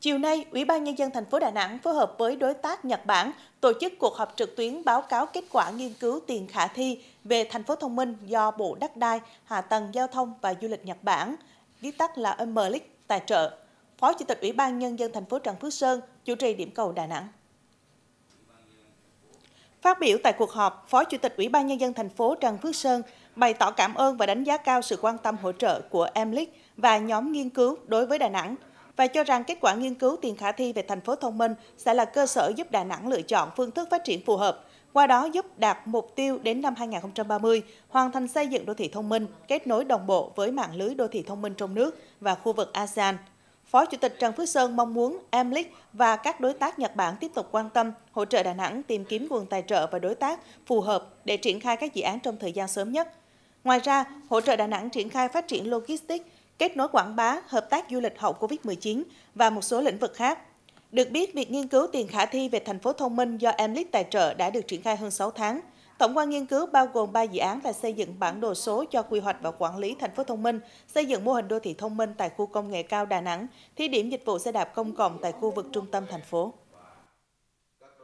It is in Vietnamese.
Chiều nay, Ủy ban Nhân dân thành phố Đà Nẵng phối hợp với đối tác Nhật Bản tổ chức cuộc họp trực tuyến báo cáo kết quả nghiên cứu tiền khả thi về thành phố thông minh do Bộ Đất đai, Hạ tầng Giao thông và Du lịch Nhật Bản, viết tắt là MLIC, tài trợ. Phó Chủ tịch Ủy ban Nhân dân thành phố Trần Phước Sơn chủ trì điểm cầu Đà Nẵng. Phát biểu tại cuộc họp, Phó Chủ tịch Ủy ban Nhân dân thành phố Trần Phước Sơn bày tỏ cảm ơn và đánh giá cao sự quan tâm hỗ trợ của Emlic và nhóm nghiên cứu đối với Đà Nẵng – và cho rằng kết quả nghiên cứu tiền khả thi về thành phố thông minh sẽ là cơ sở giúp Đà Nẵng lựa chọn phương thức phát triển phù hợp, qua đó giúp đạt mục tiêu đến năm 2030 hoàn thành xây dựng đô thị thông minh, kết nối đồng bộ với mạng lưới đô thị thông minh trong nước và khu vực ASEAN. Phó Chủ tịch Trần Phước Sơn mong muốn Emlic và các đối tác Nhật Bản tiếp tục quan tâm, hỗ trợ Đà Nẵng tìm kiếm nguồn tài trợ và đối tác phù hợp để triển khai các dự án trong thời gian sớm nhất. Ngoài ra, hỗ trợ Đà Nẵng triển khai phát triển logistics, kết nối quảng bá, hợp tác du lịch hậu Covid-19 và một số lĩnh vực khác. Được biết, việc nghiên cứu tiền khả thi về thành phố thông minh do Emlit tài trợ đã được triển khai hơn 6 tháng. Tổng quan nghiên cứu bao gồm 3 dự án là xây dựng bản đồ số cho quy hoạch và quản lý thành phố thông minh, xây dựng mô hình đô thị thông minh tại khu công nghệ cao Đà Nẵng, thí điểm dịch vụ xe đạp công cộng tại khu vực trung tâm thành phố.